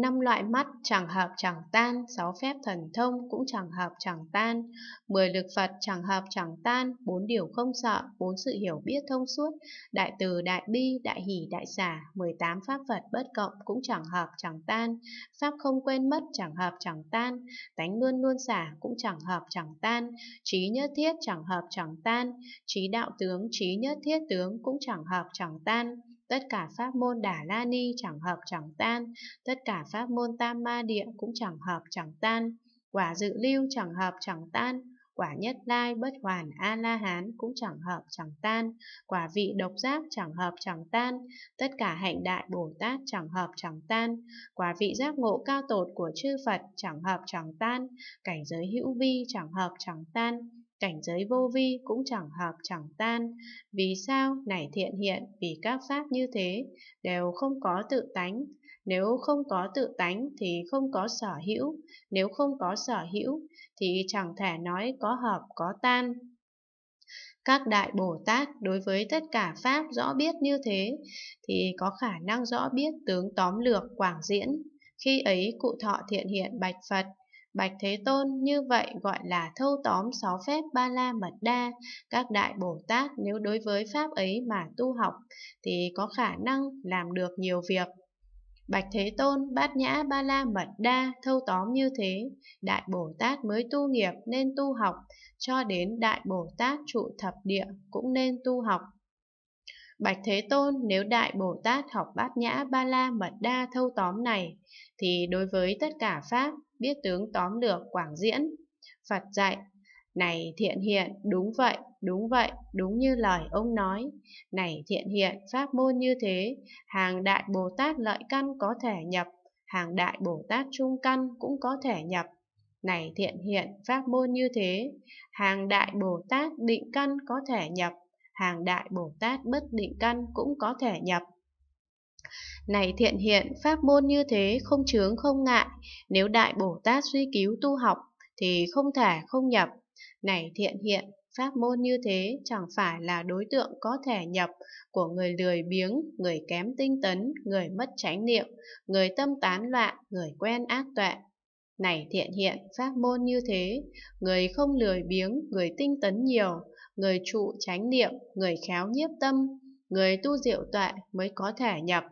năm loại mắt chẳng hợp chẳng tan, sáu phép thần thông cũng chẳng hợp chẳng tan, mười lực Phật chẳng hợp chẳng tan, bốn điều không sợ, bốn sự hiểu biết thông suốt, đại từ, đại bi, đại hỷ, đại xả, mười tám pháp Phật bất cộng cũng chẳng hợp chẳng tan, pháp không quên mất chẳng hợp chẳng tan, tánh luôn luôn xả cũng chẳng hợp chẳng tan, trí nhất thiết chẳng hợp chẳng tan, trí đạo tướng, trí nhất thiết tướng cũng chẳng hợp chẳng tan, Tất cả pháp môn Đà la ni chẳng hợp chẳng tan, tất cả pháp môn tam ma địa cũng chẳng hợp chẳng tan, quả dự lưu chẳng hợp chẳng tan, quả nhất lai bất hoàn a la hán cũng chẳng hợp chẳng tan quả vị độc giác chẳng hợp chẳng tan tất cả hạnh đại bồ tát chẳng hợp chẳng tan quả vị giác ngộ cao tột của chư phật chẳng hợp chẳng tan cảnh giới hữu vi chẳng hợp chẳng tan cảnh giới vô vi cũng chẳng hợp chẳng tan. Vì sao nảy thiện hiện vì các pháp như thế đều không có tự tánh. Nếu không có tự tánh thì không có sở hữu, nếu không có sở hữu thì chẳng thể nói có hợp có tan. Các đại Bồ Tát đối với tất cả Pháp rõ biết như thế thì có khả năng rõ biết tướng tóm lược quảng diễn. Khi ấy cụ thọ thiện hiện bạch Phật Bạch Thế Tôn như vậy gọi là thâu tóm sáu phép ba la mật đa. Các đại Bồ Tát nếu đối với pháp ấy mà tu học thì có khả năng làm được nhiều việc. Bạch Thế Tôn bát nhã ba la mật đa thâu tóm như thế, Đại Bồ Tát mới tu nghiệp nên tu học, cho đến Đại Bồ Tát trụ thập địa cũng nên tu học. Bạch Thế Tôn nếu Đại Bồ Tát học bát nhã ba la mật đa thâu tóm này, thì đối với tất cả Pháp biết tướng tóm được Quảng Diễn. Phật dạy, này thiện hiện, đúng vậy, đúng vậy, đúng như lời ông nói. Này thiện hiện, pháp môn như thế, hàng đại Bồ Tát lợi căn có thể nhập, hàng đại Bồ Tát trung căn cũng có thể nhập. Này thiện hiện, pháp môn như thế, hàng đại Bồ Tát định căn có thể nhập, hàng đại Bồ Tát bất định căn cũng có thể nhập. Này thiện hiện, pháp môn như thế không chướng không ngại, nếu Đại Bồ Tát suy cứu tu học thì không thể không nhập. Này thiện hiện, pháp môn như thế chẳng phải là đối tượng có thể nhập của người lười biếng, người kém tinh tấn, người mất chánh niệm, người tâm tán loạn, người quen ác tuệ. Này thiện hiện, pháp môn như thế, người không lười biếng, người tinh tấn nhiều, người trụ chánh niệm, người khéo nhiếp tâm, người tu diệu tuệ mới có thể nhập